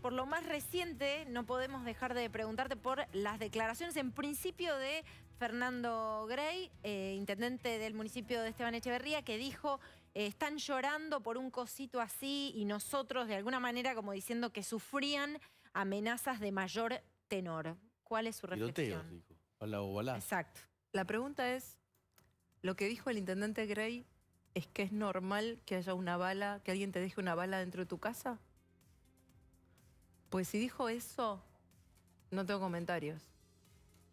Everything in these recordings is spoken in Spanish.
por lo más reciente, no podemos dejar de preguntarte por las declaraciones en principio de Fernando Gray, eh, intendente del municipio de Esteban Echeverría, que dijo, eh, están llorando por un cosito así y nosotros de alguna manera como diciendo que sufrían amenazas de mayor tenor. ¿Cuál es su reflexión? Exacto. La pregunta es, lo que dijo el intendente Grey es que es normal que haya una bala, que alguien te deje una bala dentro de tu casa? Porque si dijo eso, no tengo comentarios.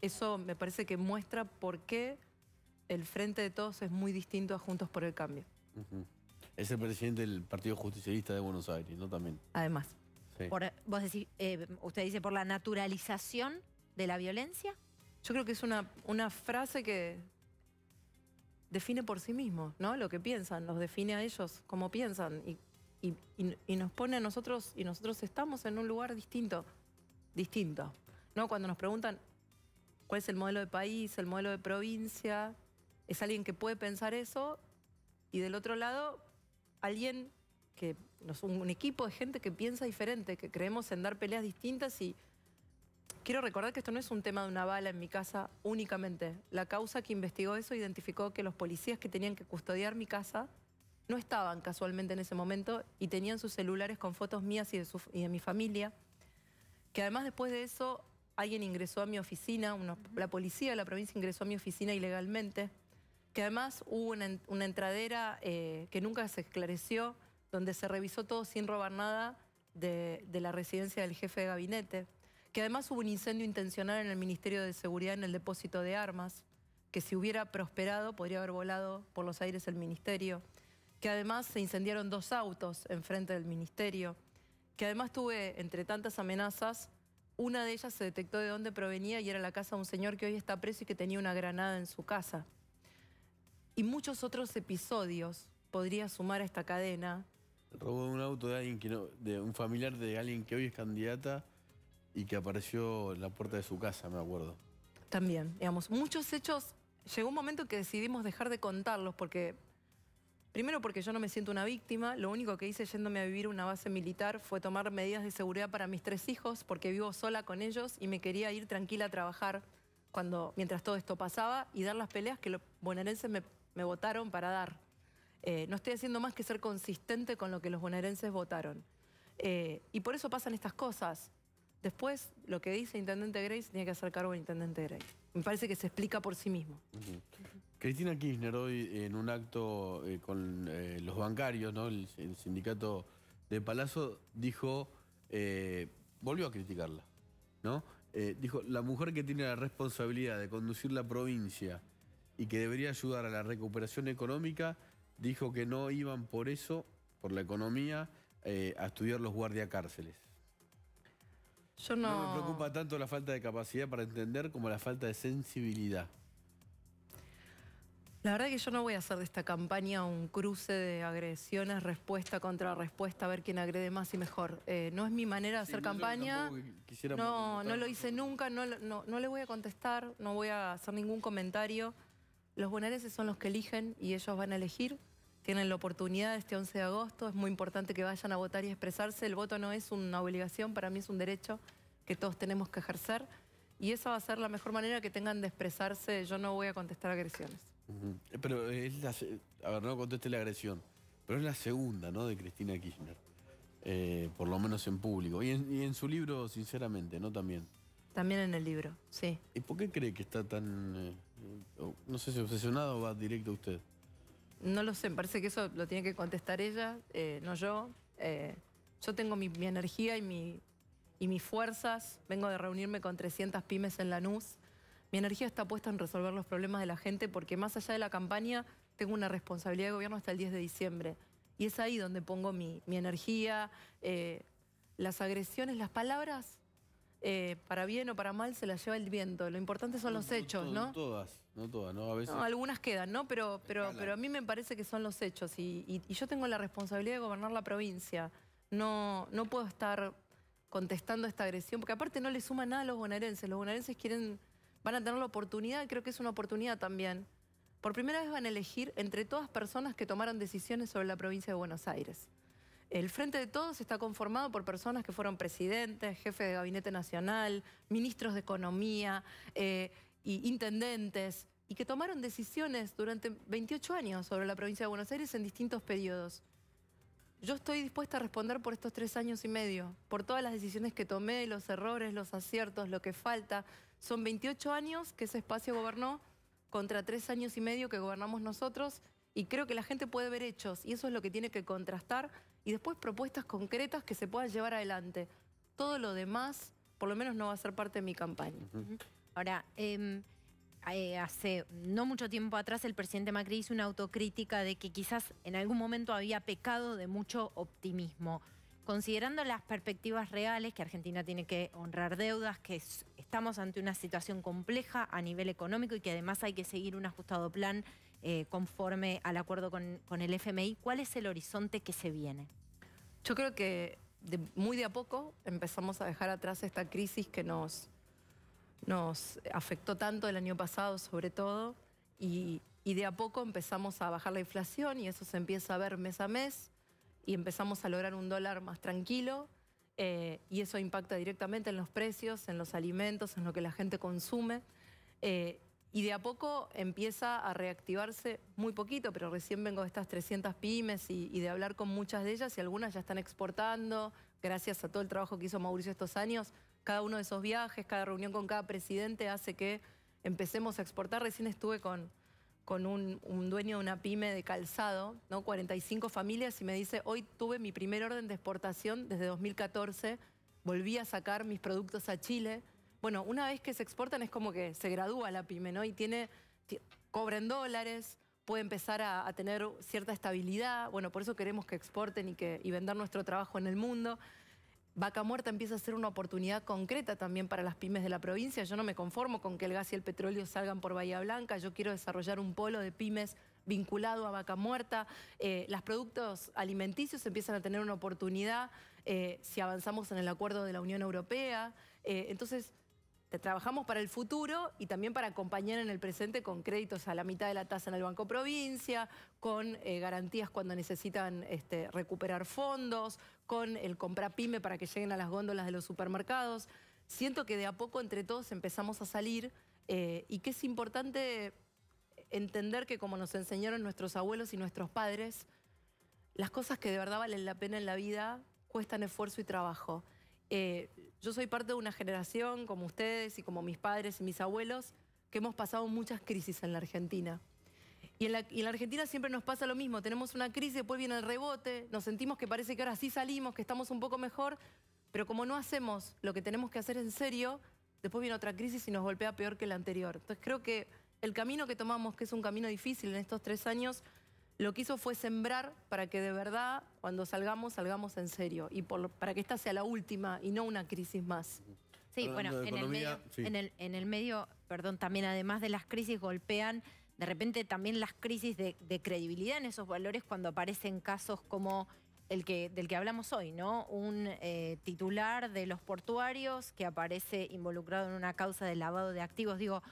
Eso me parece que muestra por qué el Frente de Todos es muy distinto a Juntos por el Cambio. Es el presidente del Partido Justicialista de Buenos Aires, ¿no? También. Además. Eh, usted dice por la naturalización de la violencia. Yo creo que es una, una frase que define por sí mismo, ¿no? Lo que piensan, los define a ellos, como piensan y y, nos pone a nosotros, y nosotros estamos en un lugar distinto, distinto. ¿No? Cuando nos preguntan cuál es el modelo de país, el modelo de provincia, es alguien que puede pensar eso, y del otro lado, alguien que no un equipo de gente que piensa diferente, que creemos en dar peleas distintas y quiero recordar que esto no es un tema de una bala en mi casa únicamente. La causa que investigó eso identificó que los policías que tenían que custodiar mi casa no estaban casualmente en ese momento y tenían sus celulares con fotos mías y de, mi familia. Que además después de eso alguien ingresó a mi oficina, la policía de la provincia ingresó a mi oficina ilegalmente, que además hubo una, entradera eh, que nunca se esclareció, donde se revisó todo sin robar nada de la residencia del jefe de gabinete, que además hubo un incendio intencional en el Ministerio de Seguridad en el depósito de armas, que si hubiera prosperado podría haber volado por los aires el ministerio que además se incendiaron dos autos enfrente del ministerio, que además tuve, entre tantas amenazas, una de ellas se detectó de dónde provenía y era la casa de un señor que hoy está preso y que tenía una granada en su casa. Y muchos otros episodios podría sumar a esta cadena. Robó un auto de alguien que no, de un familiar de alguien que hoy es candidata y que apareció en la puerta de su casa, me acuerdo. También, digamos, muchos hechos. Llegó un momento que decidimos dejar de contarlos porque Primero porque yo no me siento una víctima, lo único que hice yéndome a vivir una base militar fue tomar medidas de seguridad para mis tres hijos porque vivo sola con ellos y me quería ir tranquila a trabajar cuando, mientras todo esto pasaba y dar las peleas que los bonaerenses me, votaron para dar. Eh, no estoy haciendo más que ser consistente con lo que los bonaerenses votaron. Eh, y por eso pasan estas cosas. Después, lo que dice Intendente Grace tiene que hacer cargo el Intendente Grace. Me parece que se explica por sí mismo. Cristina Kirchner hoy en un acto eh, con eh, los bancarios, ¿no? el, sindicato de Palazzo, dijo, eh, volvió a criticarla, ¿no? dijo, la mujer que tiene la responsabilidad de conducir la provincia y que debería ayudar a la recuperación económica, dijo que no iban por eso, por la economía, a estudiar los guardiacárceles. Yo no... no me preocupa tanto la falta de capacidad para entender como la falta de sensibilidad. La verdad que yo no voy a hacer de esta campaña un cruce de agresiones, respuesta contra respuesta, a ver quién agrede más y mejor. Eh, no es mi manera de hacer campaña. No, no, lo hice nunca, no, le voy a contestar, no voy a hacer ningún comentario. Los bonaerenses son los que eligen y ellos van a elegir. Tienen la oportunidad este 11 de agosto, es muy importante que vayan a votar y expresarse. El voto no es una obligación, para mí es un derecho que todos tenemos que ejercer. Y esa va a ser la mejor manera que tengan de expresarse. Yo no voy a contestar agresiones. Pero es la. A ver, no conteste la agresión. Pero es la segunda, ¿no? De Cristina Kirchner. Eh, por lo menos en público. Y en, y en, su libro, sinceramente, ¿no? También. También en el libro, sí. ¿Y por qué cree que está tan. Eh, no sé si obsesionado o va directo a usted? No lo sé, parece que eso lo tiene que contestar ella, eh, no yo. yo tengo mi, energía y mi, y mis fuerzas. Vengo de reunirme con 300 pymes en la Lanús mi energía está puesta en resolver los problemas de la gente porque más allá de la campaña tengo una responsabilidad de gobierno hasta el 10 de diciembre. Y es ahí donde pongo mi, energía, eh, las agresiones, las palabras, eh, para bien o para mal, se las lleva el viento. Lo importante son los hechos, ¿no? No todas, no todas, ¿no? A veces... algunas quedan, ¿no? Pero, pero, pero a mí me parece que son los hechos y, yo tengo la responsabilidad de gobernar la provincia. No, no puedo estar contestando esta agresión, porque aparte no le suma nada a los bonaerenses. Los bonaerenses quieren van a tener la oportunidad, creo que es una oportunidad también. Por primera vez van a elegir entre todas personas que tomaron decisiones sobre la provincia de Buenos Aires. El Frente de Todos está conformado por personas que fueron presidentes, jefes de gabinete nacional, ministros de economía, eh, y intendentes, y que tomaron decisiones durante 28 años sobre la provincia de Buenos Aires en distintos periodos. Yo estoy dispuesta a responder por estos tres años y medio, por todas las decisiones que tomé, los errores, los aciertos, lo que falta, son 28 años que ese espacio gobernó contra tres años y medio que gobernamos nosotros y creo que la gente puede ver hechos y eso es lo que tiene que contrastar y después propuestas concretas que se puedan llevar adelante. Todo lo demás, por lo menos, no va a ser parte de mi campaña. Ahora, em, eh, hace no mucho tiempo atrás el presidente Macri hizo una autocrítica de que quizás en algún momento había pecado de mucho optimismo considerando las perspectivas reales, que Argentina tiene que honrar deudas, que estamos ante una situación compleja a nivel económico y que además hay que seguir un ajustado plan eh, conforme al acuerdo con, el FMI, ¿cuál es el horizonte que se viene? Yo creo que muy de a poco empezamos a dejar atrás esta crisis que nos, afectó tanto el año pasado, sobre todo, y de a poco empezamos a bajar la inflación y eso se empieza a ver mes a mes y empezamos a lograr un dólar más tranquilo eh, y eso impacta directamente en los precios, en los alimentos, en lo que la gente consume. Eh, y de a poco empieza a reactivarse muy poquito, pero recién vengo de estas 300 pymes y, y de hablar con muchas de ellas y algunas ya están exportando, gracias a todo el trabajo que hizo Mauricio estos años. Cada uno de esos viajes, cada reunión con cada presidente hace que empecemos a exportar. Recién estuve con, con un, dueño de una pyme de calzado, ¿no? 45 familias, y me dice, hoy tuve mi primer orden de exportación desde 2014, volví a sacar mis productos a Chile. Bueno, una vez que se exportan es como que se gradúa la pyme, Y tiene, cobra dólares, puede empezar a, tener cierta estabilidad. Bueno, por eso queremos que exporten y, que, y vender nuestro trabajo en el mundo. Vaca Muerta empieza a ser una oportunidad concreta también para las pymes de la provincia. Yo no me conformo con que el gas y el petróleo salgan por Bahía Blanca. Yo quiero desarrollar un polo de pymes vinculado a Vaca Muerta. Eh, los productos alimenticios empiezan a tener una oportunidad eh, si avanzamos en el acuerdo de la Unión Europea. Eh, entonces, eh, trabajamos para el futuro y también para acompañar en el presente con créditos a la mitad de la tasa en el Banco Provincia, con eh, garantías cuando necesitan este, recuperar fondos, con el comprar pyme para que lleguen a las góndolas de los supermercados. Siento que de a poco entre todos empezamos a salir eh, y que es importante entender que como nos enseñaron nuestros abuelos y nuestros padres, las cosas que de verdad valen la pena en la vida cuestan esfuerzo y trabajo. Eh, yo soy parte de una generación como ustedes y como mis padres y mis abuelos que hemos pasado muchas crisis en la Argentina. Y en la, y en la, Argentina siempre nos pasa lo mismo, tenemos una crisis, después viene el rebote, nos sentimos que parece que ahora sí salimos, que estamos un poco mejor, pero como no hacemos lo que tenemos que hacer en serio, después viene otra crisis y nos golpea peor que la anterior. Entonces creo que el camino que tomamos, que es un camino difícil en estos tres años, lo que hizo fue sembrar para que de verdad cuando salgamos, salgamos en serio y por, para que esta sea la última y no una crisis más. Sí, bueno, en, el medio, perdón, también además de las crisis golpean de repente también las crisis de, credibilidad en esos valores cuando aparecen casos como el que, del que hablamos hoy, ¿no? Un eh, titular de los portuarios que aparece involucrado en una causa de lavado de activos. Digo,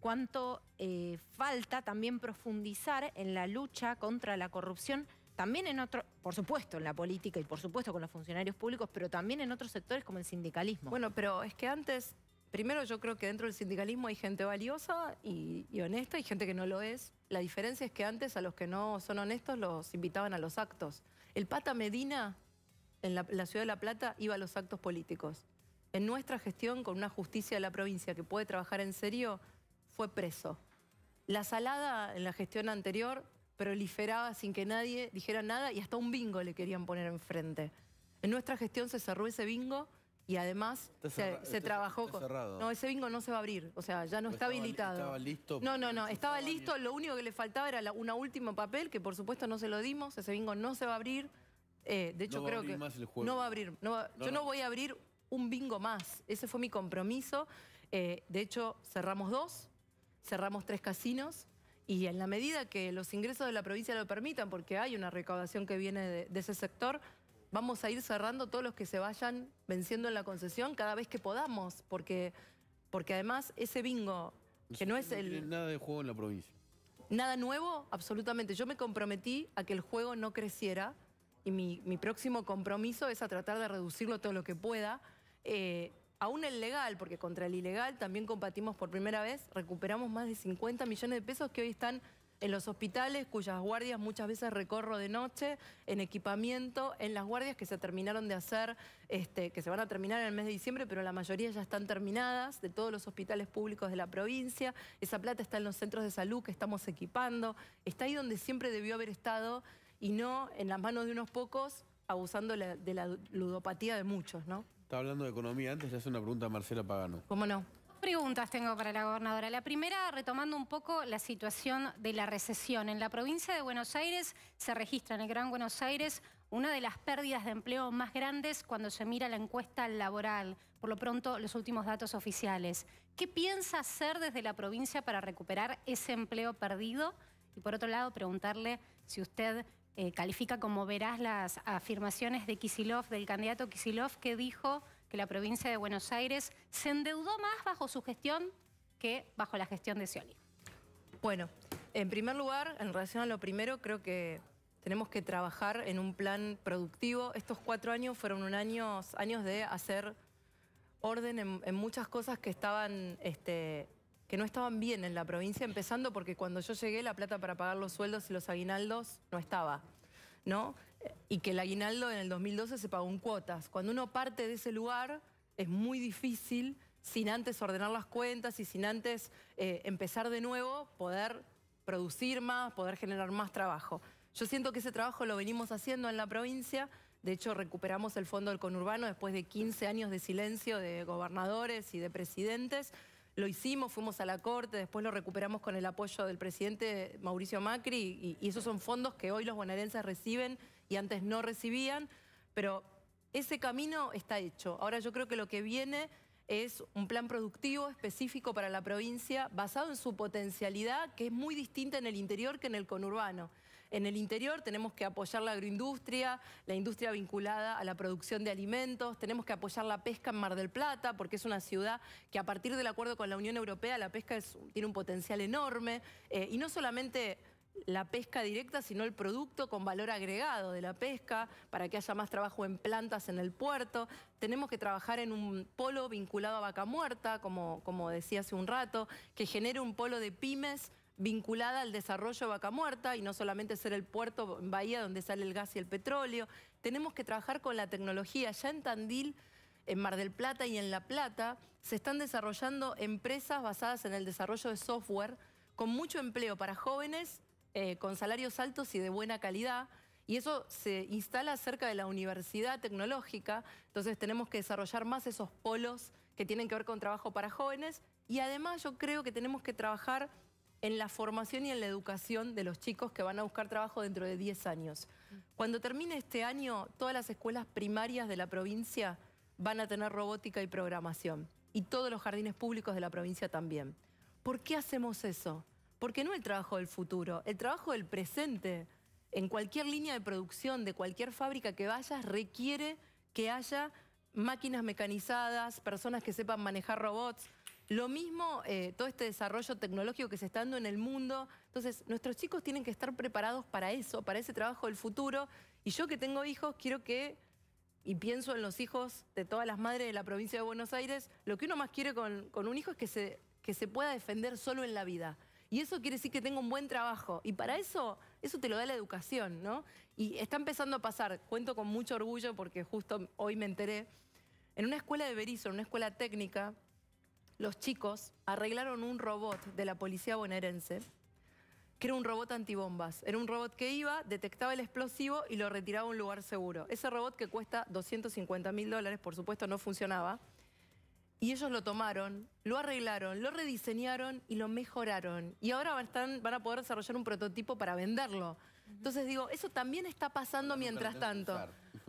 cuánto eh, falta también profundizar en la lucha contra la corrupción, también en otro, por supuesto en la política y por supuesto con los funcionarios públicos, pero también en otros sectores como el sindicalismo. Bueno, pero es que antes, primero yo creo que dentro del sindicalismo hay gente valiosa y, honesta y gente que no lo es. La diferencia es que antes a los que no son honestos los invitaban a los actos. El Pata Medina en la ciudad de La Plata iba a los actos políticos. En nuestra gestión, con una justicia de la provincia que puede trabajar en serio, fue preso. La salada en la gestión anterior proliferaba sin que nadie dijera nada y hasta un bingo le querían poner enfrente. En nuestra gestión se cerró ese bingo y además se, trabajó con... No, ese bingo no se va a abrir, o sea, ya no, está habilitado. listo. No, no, no, estaba, listo, lo único que le faltaba era una última papel, que por supuesto no se lo dimos, ese bingo no se va a abrir. Eh, de hecho, creo que no va a abrir. yo no. voy a abrir un bingo más. Ese fue mi compromiso. Eh, de hecho, cerramos dos cerramos tres casinos y en la medida que los ingresos de la provincia lo permitan, porque hay una recaudación que viene de, ese sector, vamos a ir cerrando todos los que se vayan venciendo en la concesión cada vez que podamos, porque, porque además ese bingo, que no, es el... Nada de juego en la provincia. Nada nuevo, absolutamente. Yo me comprometí a que el juego no creciera y mi, próximo compromiso es a tratar de reducirlo todo lo que pueda. Eh, aún el legal, porque contra el ilegal también combatimos por primera vez, recuperamos más de 50 millones de pesos que hoy están en los hospitales, cuyas guardias muchas veces recorro de noche, en equipamiento, en las guardias que se terminaron de hacer, este, que se van a terminar en el mes de diciembre, pero la mayoría ya están terminadas, de todos los hospitales públicos de la provincia. Esa plata está en los centros de salud que estamos equipando, está ahí donde siempre debió haber estado y no en las manos de unos pocos abusando de la ludopatía de muchos, ¿no? Estaba hablando de economía antes, le hace una pregunta a Marcela Pagano. ¿Cómo no? preguntas tengo para la gobernadora. La primera, retomando un poco la situación de la recesión. En la provincia de Buenos Aires se registra en el Gran Buenos Aires una de las pérdidas de empleo más grandes cuando se mira la encuesta laboral, por lo pronto los últimos datos oficiales. ¿Qué piensa hacer desde la provincia para recuperar ese empleo perdido? Y por otro lado, preguntarle si usted eh, califica como verás las afirmaciones de Kisilov, del candidato Kisilov, que dijo que la provincia de Buenos Aires se endeudó más bajo su gestión que bajo la gestión de Scioli. Bueno, en primer lugar, en relación a lo primero, creo que tenemos que trabajar en un plan productivo. Estos cuatro años fueron años, años de hacer orden en, muchas cosas que estaban este, que no estaban bien en la provincia, empezando porque cuando yo llegué la plata para pagar los sueldos y los aguinaldos no estaba, ¿no? Y que el aguinaldo en el 2012 se pagó en cuotas. Cuando uno parte de ese lugar es muy difícil, sin antes ordenar las cuentas y sin antes eh, empezar de nuevo, poder producir más, poder generar más trabajo. Yo siento que ese trabajo lo venimos haciendo en la provincia, de hecho, recuperamos el fondo del conurbano después de 15 años de silencio de gobernadores y de presidentes lo hicimos, fuimos a la corte, después lo recuperamos con el apoyo del presidente Mauricio Macri y, esos son fondos que hoy los bonaerenses reciben y antes no recibían, pero ese camino está hecho. Ahora yo creo que lo que viene es un plan productivo específico para la provincia basado en su potencialidad que es muy distinta en el interior que en el conurbano. En el interior tenemos que apoyar la agroindustria, la industria vinculada a la producción de alimentos, tenemos que apoyar la pesca en Mar del Plata, porque es una ciudad que a partir del acuerdo con la Unión Europea la pesca tiene un potencial enorme, eh, y no solamente la pesca directa, sino el producto con valor agregado de la pesca, para que haya más trabajo en plantas en el puerto. Tenemos que trabajar en un polo vinculado a vaca muerta, como, como decía hace un rato, que genere un polo de pymes vinculada al desarrollo de Vaca Muerta y no solamente ser el puerto en Bahía donde sale el gas y el petróleo. Tenemos que trabajar con la tecnología. Ya en Tandil, en Mar del Plata y en La Plata se están desarrollando empresas basadas en el desarrollo de software con mucho empleo para jóvenes, eh, con salarios altos y de buena calidad. Y eso se instala cerca de la universidad tecnológica, entonces tenemos que desarrollar más esos polos que tienen que ver con trabajo para jóvenes. Y además yo creo que tenemos que trabajar en la formación y en la educación de los chicos que van a buscar trabajo dentro de 10 años. Cuando termine este año, todas las escuelas primarias de la provincia van a tener robótica y programación, y todos los jardines públicos de la provincia también. ¿Por qué hacemos eso? Porque no el trabajo del futuro, el trabajo del presente. En cualquier línea de producción, de cualquier fábrica que vayas, requiere que haya máquinas mecanizadas, personas que sepan manejar robots, lo mismo eh, todo este desarrollo tecnológico que se está dando en el mundo. Entonces, nuestros chicos tienen que estar preparados para eso, para ese trabajo del futuro. Y yo que tengo hijos, quiero que, y pienso en los hijos de todas las madres de la provincia de Buenos Aires, lo que uno más quiere con, un hijo es que se, que se pueda defender solo en la vida. Y eso quiere decir que tenga un buen trabajo. Y para eso, eso te lo da la educación, ¿no? Y está empezando a pasar, cuento con mucho orgullo porque justo hoy me enteré, en una escuela de Berizo, en una escuela técnica, los chicos arreglaron un robot de la policía bonaerense, que era un robot antibombas. Era un robot que iba, detectaba el explosivo y lo retiraba a un lugar seguro. Ese robot que cuesta 250 mil dólares, por supuesto, no funcionaba. Y ellos lo tomaron, lo arreglaron, lo rediseñaron y lo mejoraron. Y ahora van a poder desarrollar un prototipo para venderlo. Entonces digo, eso también está pasando mientras tanto.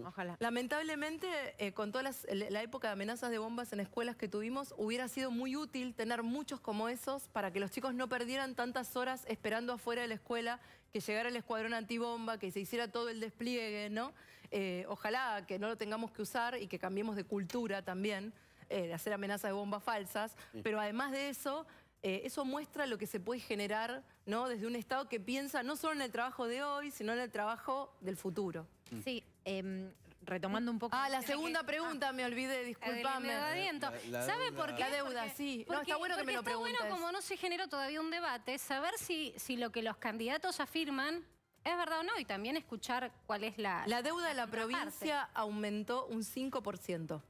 Ojalá. Lamentablemente, eh, con toda la época de amenazas de bombas en escuelas que tuvimos, hubiera sido muy útil tener muchos como esos para que los chicos no perdieran tantas horas esperando afuera de la escuela, que llegara el escuadrón antibomba, que se hiciera todo el despliegue, ¿no? Eh, ojalá que no lo tengamos que usar y que cambiemos de cultura también, eh, de hacer amenazas de bombas falsas. Pero además de eso, eh, eso muestra lo que se puede generar ¿no? desde un Estado que piensa no solo en el trabajo de hoy, sino en el trabajo del futuro. Mm. Sí, em, retomando un poco... Ah, la segunda pregunta, ah, me olvidé, disculpame. La, ¿Sabe deuda. por qué? La deuda, sí. no, está bueno que me lo está bueno, como no se generó todavía un debate, saber si, si lo que los candidatos afirman es verdad o no, y también escuchar cuál es la... La deuda de la provincia aumentó un 5%.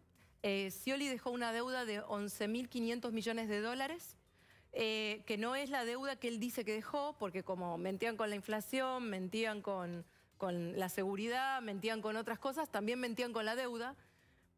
Eh, Scioli dejó una deuda de 11.500 millones de dólares eh, que no es la deuda que él dice que dejó, porque como mentían con la inflación, mentían con, la seguridad, mentían con otras cosas, también mentían con la deuda,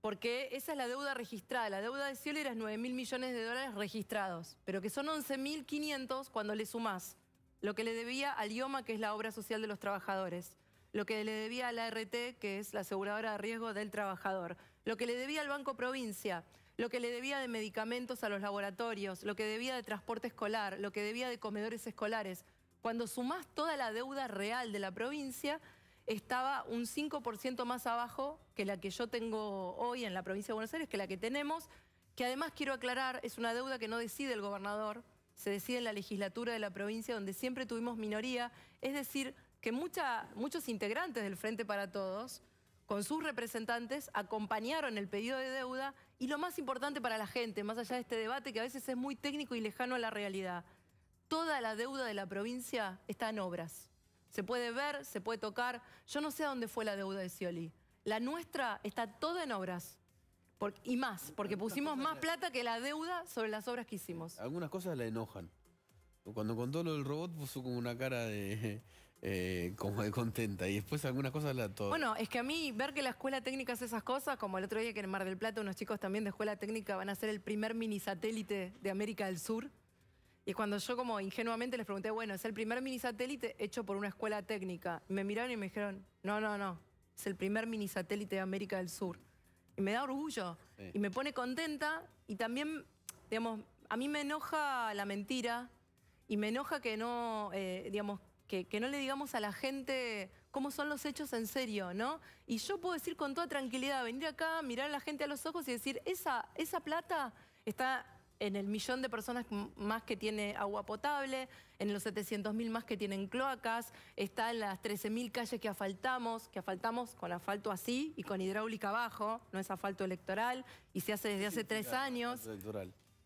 porque esa es la deuda registrada. La deuda de cielo era 9.000 mil millones de dólares registrados, pero que son 11.500 cuando le sumás lo que le debía al IOMA, que es la obra social de los trabajadores, lo que le debía a la RT, que es la aseguradora de riesgo del trabajador, lo que le debía al Banco Provincia, lo que le debía de medicamentos a los laboratorios, lo que debía de transporte escolar, lo que debía de comedores escolares. Cuando sumás toda la deuda real de la provincia, estaba un 5% más abajo que la que yo tengo hoy en la provincia de Buenos Aires, que la que tenemos, que además quiero aclarar, es una deuda que no decide el gobernador, se decide en la legislatura de la provincia, donde siempre tuvimos minoría, es decir, que muchos integrantes del Frente para Todos con sus representantes acompañaron el pedido de deuda y lo más importante para la gente, más allá de este debate que a veces es muy técnico y lejano a la realidad, toda la deuda de la provincia está en obras. Se puede ver, se puede tocar. Yo no sé a dónde fue la deuda de Scioli. La nuestra está toda en obras. y más, porque pusimos más plata que la deuda sobre las obras que hicimos. Algunas cosas la enojan. Cuando contó lo del robot puso como una cara de... Eh, como de contenta. Y después algunas cosas la todo. Bueno, es que a mí ver que la escuela técnica hace esas cosas, como el otro día que en Mar del Plata unos chicos también de escuela técnica van a ser el primer mini satélite de América del Sur. Y cuando yo como ingenuamente les pregunté, bueno, es el primer mini satélite hecho por una escuela técnica. Me miraron y me dijeron, no, no, no, es el primer mini satélite de América del Sur. Y me da orgullo y me pone contenta y también, digamos, a mí me enoja la mentira y me enoja que no, eh, digamos, que, no le digamos a la gente cómo son los hechos en serio, ¿no? Y yo puedo decir con toda tranquilidad, venir acá, mirar a la gente a los ojos y decir, esa, esa plata está en el millón de personas más que tiene agua potable, en los 700.000 más que tienen cloacas, está en las 13.000 calles que asfaltamos, que asfaltamos con asfalto así y con hidráulica abajo, no es asfalto electoral, y se hace desde hace tres años.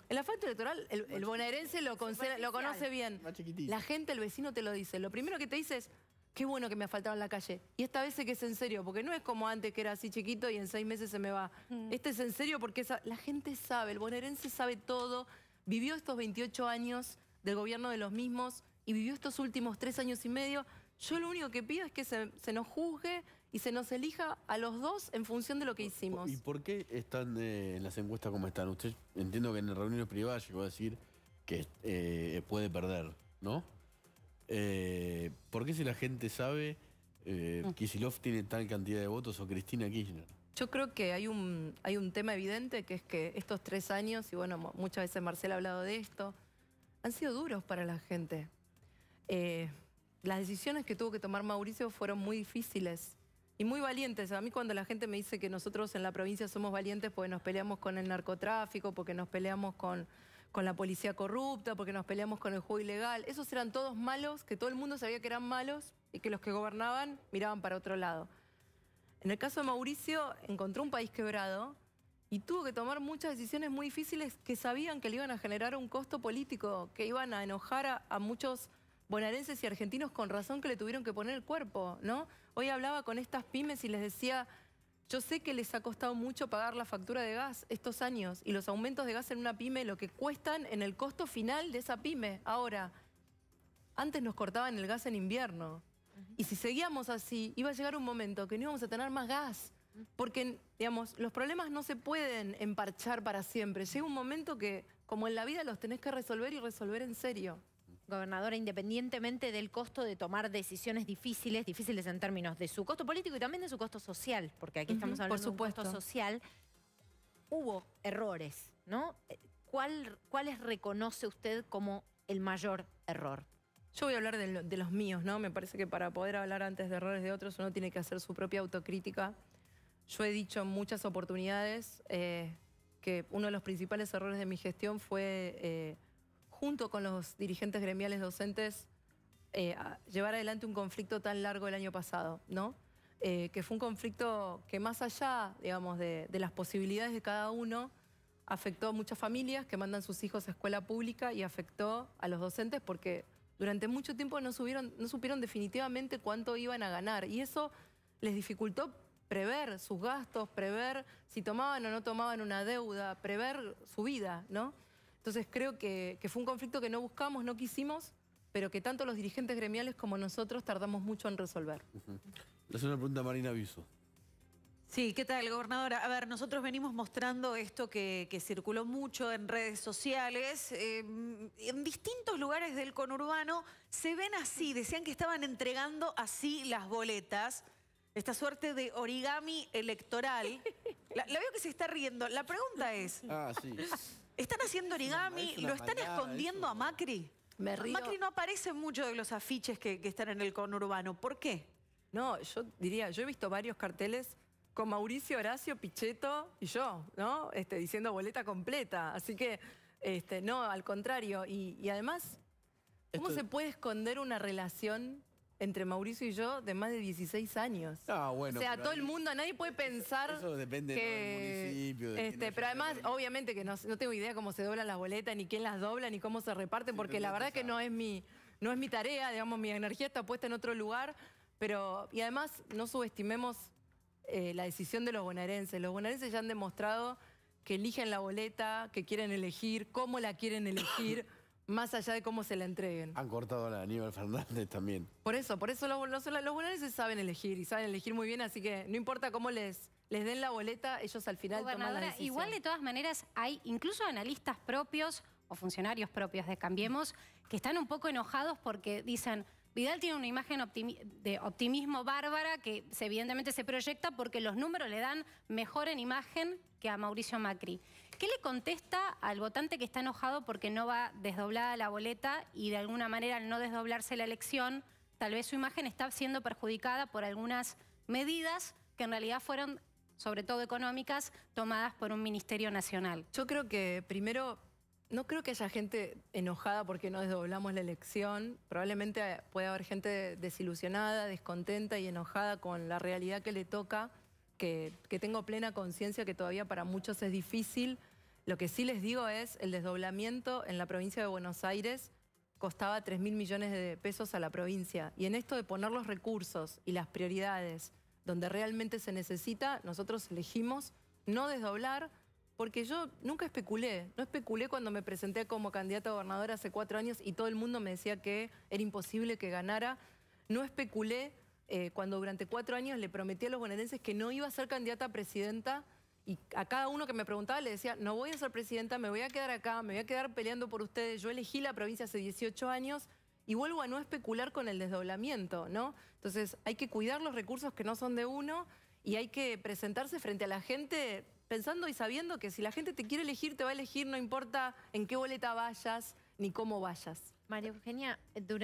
El asfalto electoral, el, bonaerense lo, conoce bien. La gente, el vecino te lo dice. Lo primero que te dice es, qué bueno que me en la calle. Y esta vez sé que es en serio, porque no es como antes que era así chiquito y en seis meses se me va. Mm. Este es en serio porque la gente sabe, el bonaerense sabe todo. Vivió estos 28 años del gobierno de los mismos y vivió estos últimos tres años y medio. Yo lo único que pido es que se nos juzgue y se nos elija a los dos en función de lo que hicimos. ¿Y por qué están eh, en las encuestas como están? Usted entiendo que en reuniones privadas llegó a decir que eh, puede perder, ¿no? Eh, ¿Por qué si la gente sabe eh, mm. Kisilov tiene tal cantidad de votos o Cristina Kirchner? Yo creo que hay un, hay un tema evidente que es que estos tres años, y bueno, muchas veces Marcela ha hablado de esto, han sido duros para la gente. las decisiones que tuvo que tomar Mauricio fueron muy difíciles. Y muy valientes. A mí cuando la gente me dice que nosotros en la provincia somos valientes porque nos peleamos con el narcotráfico, porque nos peleamos con, con la policía corrupta, porque nos peleamos con el juego ilegal, esos eran todos malos, que todo el mundo sabía que eran malos y que los que gobernaban miraban para otro lado. En el caso de Mauricio, encontró un país quebrado y tuvo que tomar muchas decisiones muy difíciles que sabían que le iban a generar un costo político, que iban a enojar a muchos bonaerenses y argentinos con razón que le tuvieron que poner el cuerpo, ¿no? Hoy hablaba con estas pymes y les decía, yo sé que les ha costado mucho pagar la factura de gas estos años y los aumentos de gas en una pyme, lo que cuestan en el costo final de esa pyme. Ahora, antes nos cortaban el gas en invierno y si seguíamos así, iba a llegar un momento que no íbamos a tener más gas. Porque, digamos, los problemas no se pueden emparchar para siempre. Llega un momento que, como en la vida, los tenés que resolver y resolver en serio gobernadora, independientemente del costo de tomar decisiones difíciles, difíciles en términos de su costo político y también de su costo social, porque aquí estamos hablando de un costo social, hubo errores, ¿no? Eh, ¿Cuáles reconoce usted como el mayor error? Yo voy a hablar de, los míos, ¿no? Me parece que para poder hablar antes de errores de otros uno tiene que hacer su propia autocrítica. Yo he dicho en muchas oportunidades eh, que uno de los principales errores de mi gestión fue eh, junto con los dirigentes gremiales docentes, eh, llevar adelante un conflicto tan largo el año pasado, ¿no? Eh, que fue un conflicto que más allá, digamos, de, de, las posibilidades de cada uno, afectó a muchas familias que mandan sus hijos a escuela pública y afectó a los docentes porque durante mucho tiempo no, subieron, no supieron definitivamente cuánto iban a ganar y eso les dificultó prever sus gastos, prever si tomaban o no tomaban una deuda, prever su vida, ¿no? Entonces creo que, fue un conflicto que no buscamos, no quisimos, pero que tanto los dirigentes gremiales como nosotros tardamos mucho en resolver. La una pregunta a Marina Aviso. Sí, ¿qué tal, gobernadora? A ver, nosotros venimos mostrando esto que, circuló mucho en redes sociales. Eh, en distintos lugares del conurbano se ven así, decían que estaban entregando así las boletas. Esta suerte de origami electoral. La, la veo que se está riendo. La pregunta es... Ah, sí. Están haciendo origami, y lo están escondiendo a Macri. Macri no aparece mucho de los afiches que, están en el conurbano. ¿Por qué? No, yo diría, yo he visto varios carteles con Mauricio, Horacio, Pichetto y yo, ¿no? Este, diciendo boleta completa. Así que, este, no, al contrario. Y, además, ¿cómo se puede esconder una relación entre Mauricio y yo de más de 16 años. Ah, bueno. O sea, todo el mundo, nadie puede pensar. Eso depende del municipio. este, pero además, obviamente que no, tengo idea cómo se doblan las boletas, ni quién las dobla, ni cómo se reparten, porque la verdad que no es mi, no es mi tarea, digamos, mi energía está puesta en otro lugar. Pero, y además, no subestimemos eh, la decisión de los bonaerenses. Los bonaerenses ya han demostrado que eligen la boleta, que quieren elegir, cómo la quieren elegir. más allá de cómo se la entreguen. Han cortado a la Aníbal Fernández también. Por eso, por eso los, los, saben elegir y saben elegir muy bien, así que no importa cómo les, les den la boleta, ellos al final toman la decisión. Igual de todas maneras hay incluso analistas propios o funcionarios propios de Cambiemos que están un poco enojados porque dicen... Vidal tiene una imagen de optimismo bárbara que evidentemente se proyecta porque los números le dan mejor en imagen a Mauricio Macri. ¿Qué le contesta al votante que está enojado porque no va desdoblada la boleta y de alguna manera al no desdoblarse la elección, tal vez su imagen está siendo perjudicada por algunas medidas que en realidad fueron, sobre todo económicas, tomadas por un Ministerio Nacional? Yo creo que primero no creo que haya gente enojada porque no desdoblamos la elección. Probablemente puede haber gente desilusionada, descontenta y enojada con la realidad que le toca que, tengo plena conciencia que todavía para muchos es difícil. Lo que sí les digo es el desdoblamiento en la provincia de Buenos Aires costaba 3 mil millones de pesos a la provincia. Y en esto de poner los recursos y las prioridades donde realmente se necesita, nosotros elegimos no desdoblar, porque yo nunca especulé. No especulé cuando me presenté como candidata a gobernadora hace cuatro años y todo el mundo me decía que era imposible que ganara. No especulé eh, cuando durante cuatro años le prometí a los bonaerenses que no iba a ser candidata a presidenta y a cada uno que me preguntaba le decía, no voy a ser presidenta, me voy a quedar acá, me voy a quedar peleando por ustedes. Yo elegí la provincia hace 18 años y vuelvo a no especular con el desdoblamiento, Entonces hay que cuidar los recursos que no son de uno y hay que presentarse frente a la gente pensando y sabiendo que si la gente te quiere elegir, te va a elegir, no importa en qué boleta vayas ni cómo vayas. María Eugenia,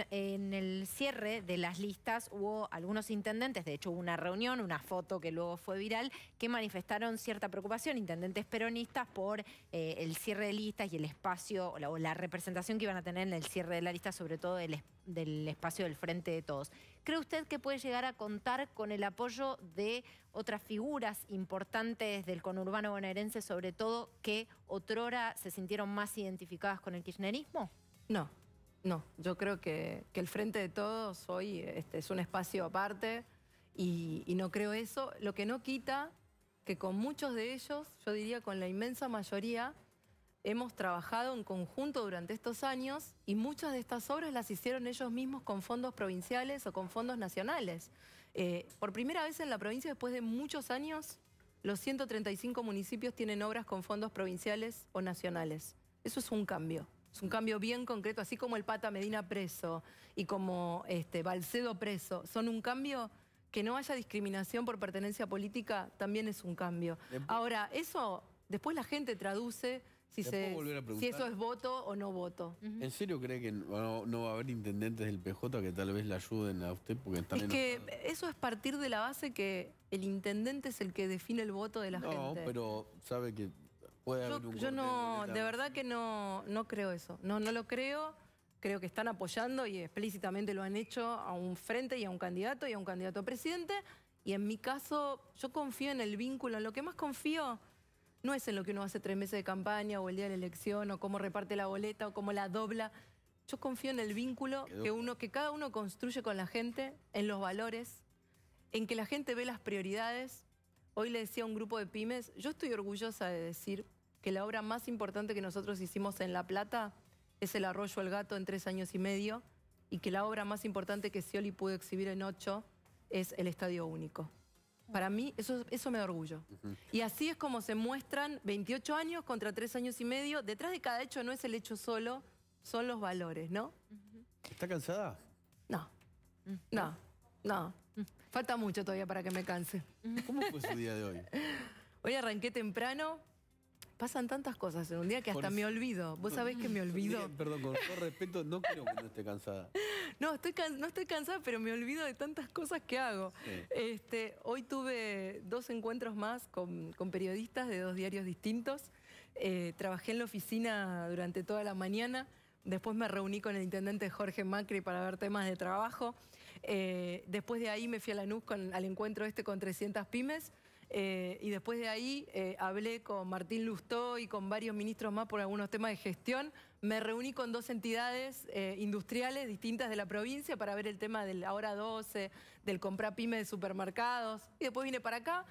en el cierre de las listas hubo algunos intendentes, de hecho hubo una reunión, una foto que luego fue viral, que manifestaron cierta preocupación, intendentes peronistas, por eh, el cierre de listas y el espacio o la, representación que iban a tener en el cierre de la lista, sobre todo del, del espacio del Frente de Todos. ¿Cree usted que puede llegar a contar con el apoyo de otras figuras importantes del conurbano bonaerense, sobre todo que otrora se sintieron más identificadas con el kirchnerismo? No. No, yo creo que, el Frente de Todos hoy este, es un espacio aparte y, no creo eso. Lo que no quita que con muchos de ellos, yo diría con la inmensa mayoría, hemos trabajado en conjunto durante estos años y muchas de estas obras las hicieron ellos mismos con fondos provinciales o con fondos nacionales. Eh, por primera vez en la provincia, después de muchos años, los 135 municipios tienen obras con fondos provinciales o nacionales. Eso es un cambio. Es un cambio bien concreto, así como el Pata Medina preso y como este, Balcedo preso, son un cambio que no haya discriminación por pertenencia política también es un cambio. Ahora, eso después la gente traduce si, se, si eso es voto o no voto. ¿En serio cree que no, va a haber intendentes del PJ que tal vez le ayuden a usted? porque Es que eso es partir de la base que el intendente es el que define el voto de la gente. No, pero sabe que yo, no, de verdad que no, no creo eso. No, no lo creo. Creo que están apoyando y explícitamente lo han hecho a un frente y a un candidato y a un candidato a presidente. Y en mi caso, yo confío en el vínculo. En lo que más confío no es en lo que uno hace tres meses de campaña o el día de la elección o cómo reparte la boleta o cómo la dobla. Yo confío en el vínculo que, uno, que cada uno construye con la gente, en los valores, en que la gente ve las prioridades Hoy le decía a un grupo de pymes, yo estoy orgullosa de decir que la obra más importante que nosotros hicimos en La Plata es el arroyo El Gato en tres años y medio y que la obra más importante que Scioli pudo exhibir en ocho es el Estadio Único. Para mí eso, eso me da orgullo. Y así es como se muestran 28 años contra tres años y medio. Detrás de cada hecho no es el hecho solo, son los valores, ¿no? ¿Está cansada? No, mm. no, no. Mm. Falta mucho todavía para que me canse. ¿Cómo fue su día de hoy? Hoy arranqué temprano. Pasan tantas cosas en un día que hasta me olvido. ¿Vos sabés que me olvido? Perdón, con todo respeto, no creo que no esté cansada. No, estoy no estoy cansada, pero me olvido de tantas cosas que hago. Este, hoy tuve dos encuentros más con, periodistas de dos diarios distintos. Eh, trabajé en la oficina durante toda la mañana. Después me reuní con el intendente Jorge Macri para ver temas de trabajo. Eh, después de ahí me fui a Lanús con, al encuentro este con 300 pymes. Eh, y después de ahí eh, hablé con Martín Lustó y con varios ministros más por algunos temas de gestión. Me reuní con dos entidades eh, industriales distintas de la provincia para ver el tema del ahora 12, del comprar pymes de supermercados. Y después vine para acá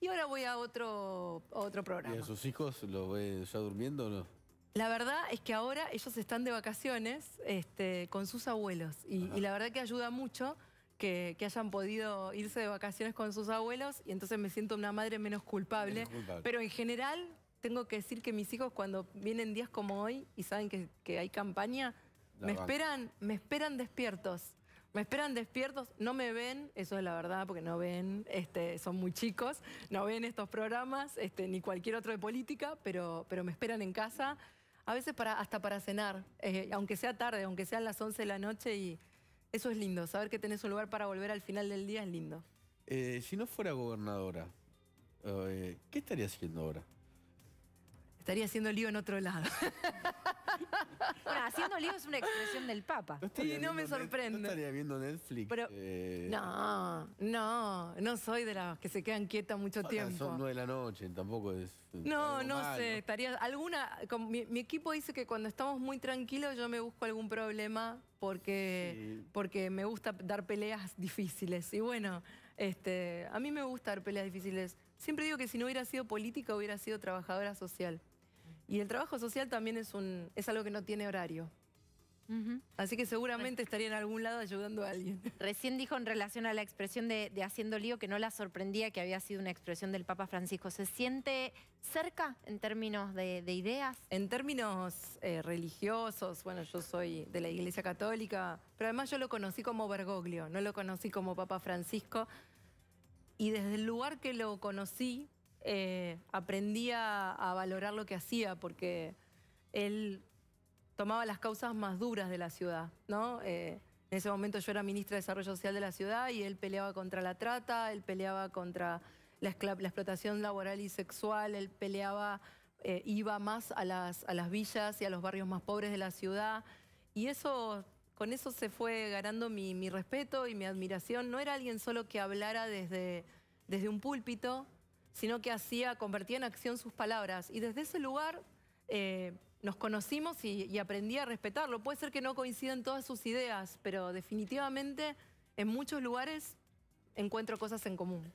y ahora voy a otro, a otro programa. ¿Y a sus hijos los ve ya durmiendo o no? La verdad es que ahora ellos están de vacaciones este, con sus abuelos y, la verdad que ayuda mucho que, hayan podido irse de vacaciones con sus abuelos y entonces me siento una madre menos culpable. Pero en general tengo que decir que mis hijos cuando vienen días como hoy y saben que, hay campaña, me esperan, me esperan despiertos. Me esperan despiertos, no me ven, eso es la verdad, porque no ven, este, son muy chicos, no ven estos programas, este, ni cualquier otro de política, pero me esperan en casa a veces para, hasta para cenar, eh, aunque sea tarde, aunque sean las 11 de la noche y eso es lindo, saber que tenés un lugar para volver al final del día es lindo. Eh, si no fuera gobernadora, eh, ¿qué estaría haciendo ahora? Estaría haciendo lío en otro lado. haciendo líos es una expresión del Papa. Y no me sorprende. No estaría viendo Netflix. Eh. No, no, no soy de las que se quedan quietas mucho tiempo. Son nueve de la noche, tampoco es. No, no sé. Estaría. Alguna. mi, equipo dice que cuando estamos muy tranquilos yo me busco algún problema porque, porque me gusta dar peleas difíciles. Y bueno, este, a mí me gusta dar peleas difíciles. Siempre digo que si no hubiera sido política, hubiera sido trabajadora social. Y el trabajo social también es, un, es algo que no tiene horario. Así que seguramente estaría en algún lado ayudando a alguien. Recién dijo en relación a la expresión de, haciendo lío que no la sorprendía que había sido una expresión del Papa Francisco. ¿Se siente cerca en términos de, ideas? En términos eh, religiosos, bueno, yo soy de la Iglesia Católica, pero además yo lo conocí como Bergoglio, no lo conocí como Papa Francisco. Y desde el lugar que lo conocí, eh, aprendía a, valorar lo que hacía porque él tomaba las causas más duras de la ciudad, ¿no? Eh, en ese momento yo era ministra de Desarrollo Social de la ciudad y él peleaba contra la trata, él peleaba contra la, explotación laboral y sexual, él peleaba, eh, iba más a las, villas y a los barrios más pobres de la ciudad. Y eso con eso se fue ganando mi, mi, respeto y mi admiración. No era alguien solo que hablara desde, desde un púlpito, sino que hacía, convertía en acción sus palabras. Y desde ese lugar eh, nos conocimos y, aprendí a respetarlo. Puede ser que no coincidan todas sus ideas, pero definitivamente en muchos lugares encuentro cosas en común.